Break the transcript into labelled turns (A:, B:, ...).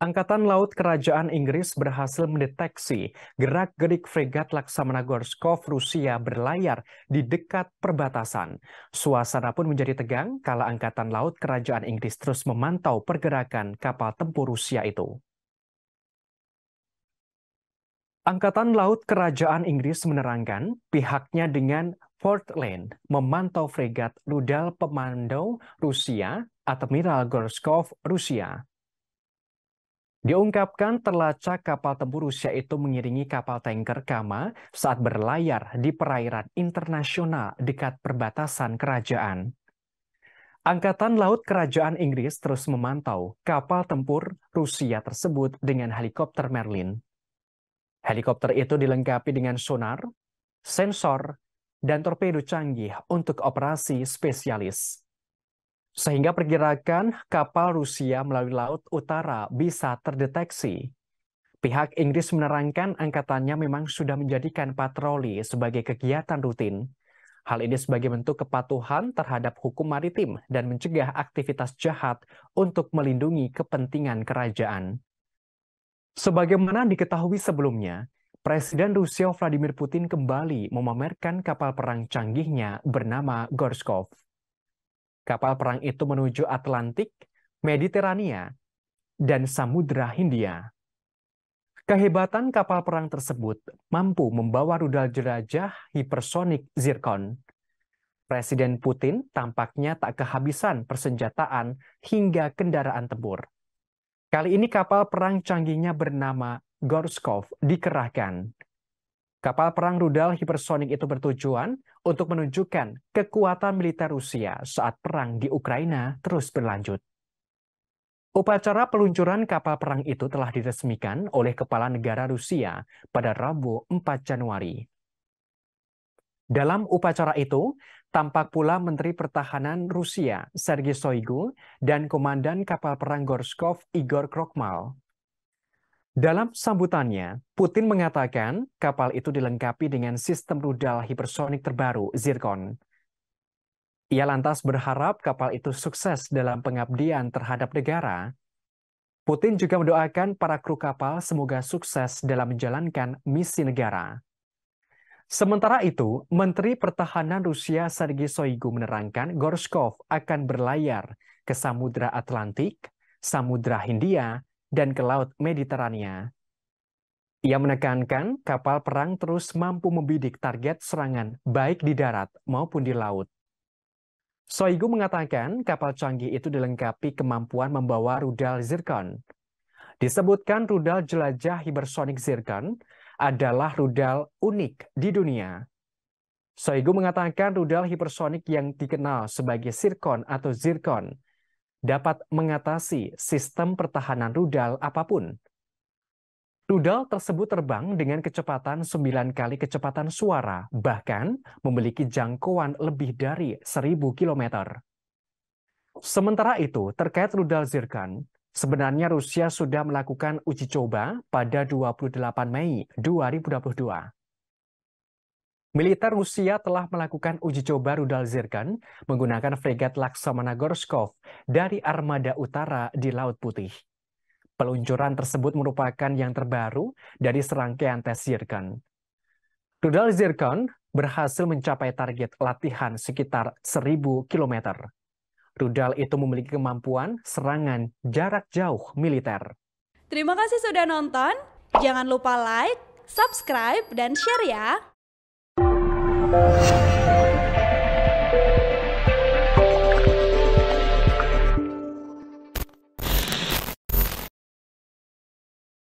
A: Angkatan Laut Kerajaan Inggris berhasil mendeteksi gerak-gerik fregat Laksamana Gorskov Rusia berlayar di dekat perbatasan. Suasana pun menjadi tegang kala Angkatan Laut Kerajaan Inggris terus memantau pergerakan kapal tempur Rusia itu. Angkatan Laut Kerajaan Inggris menerangkan pihaknya dengan Portland memantau fregat rudal pemandau Rusia, Admiral Gorskov Rusia Diungkapkan terlacak kapal tempur Rusia itu mengiringi kapal tanker Kama saat berlayar di perairan internasional dekat perbatasan kerajaan. Angkatan Laut Kerajaan Inggris terus memantau kapal tempur Rusia tersebut dengan helikopter Merlin. Helikopter itu dilengkapi dengan sonar, sensor, dan torpedo canggih untuk operasi spesialis sehingga perkirakan kapal Rusia melalui Laut Utara bisa terdeteksi. Pihak Inggris menerangkan angkatannya memang sudah menjadikan patroli sebagai kegiatan rutin. Hal ini sebagai bentuk kepatuhan terhadap hukum maritim dan mencegah aktivitas jahat untuk melindungi kepentingan kerajaan. Sebagaimana diketahui sebelumnya, Presiden Rusia Vladimir Putin kembali memamerkan kapal perang canggihnya bernama Gorskov kapal perang itu menuju Atlantik, Mediterania, dan Samudra Hindia. Kehebatan kapal perang tersebut mampu membawa rudal jelajah hipersonik Zircon. Presiden Putin tampaknya tak kehabisan persenjataan hingga kendaraan tempur. Kali ini kapal perang canggihnya bernama Gorskov dikerahkan. Kapal perang rudal hipersonik itu bertujuan untuk menunjukkan kekuatan militer Rusia saat perang di Ukraina terus berlanjut. Upacara peluncuran kapal perang itu telah diresmikan oleh Kepala Negara Rusia pada Rabu 4 Januari. Dalam upacara itu, tampak pula Menteri Pertahanan Rusia Sergei Shoigu dan Komandan Kapal Perang Gorskov Igor Krokmal. Dalam sambutannya, Putin mengatakan kapal itu dilengkapi dengan sistem rudal hipersonik terbaru, Zircon. Ia lantas berharap kapal itu sukses dalam pengabdian terhadap negara. Putin juga mendoakan para kru kapal semoga sukses dalam menjalankan misi negara. Sementara itu, Menteri Pertahanan Rusia Sergei Shoigu menerangkan Gorshkov akan berlayar ke Samudra Atlantik, Samudra Hindia, dan ke Laut Mediterania. Ia menekankan kapal perang terus mampu membidik target serangan baik di darat maupun di laut. Soigu mengatakan kapal canggih itu dilengkapi kemampuan membawa rudal Zircon. Disebutkan rudal jelajah hipersonik Zircon adalah rudal unik di dunia. Soigu mengatakan rudal hipersonik yang dikenal sebagai Zircon atau Zircon dapat mengatasi sistem pertahanan rudal apapun. Rudal tersebut terbang dengan kecepatan 9 kali kecepatan suara, bahkan memiliki jangkauan lebih dari 1000 km. Sementara itu, terkait rudal Zircon, sebenarnya Rusia sudah melakukan uji coba pada 28 Mei 2022. Militer Rusia telah melakukan uji coba rudal Zirkan menggunakan fregat Laksamana Gorshkov dari Armada Utara di Laut Putih. Peluncuran tersebut merupakan yang terbaru dari serangkaian tes Zirkan. Rudal Zirkan berhasil mencapai target latihan sekitar 1000 km. Rudal itu memiliki kemampuan serangan jarak jauh militer. Terima kasih sudah nonton. Jangan lupa like, subscribe, dan share ya. Thank you.